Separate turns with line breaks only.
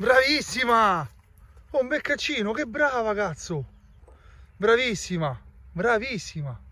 Bravissima! Oh, un beccaccino, che brava, cazzo! Bravissima, bravissima!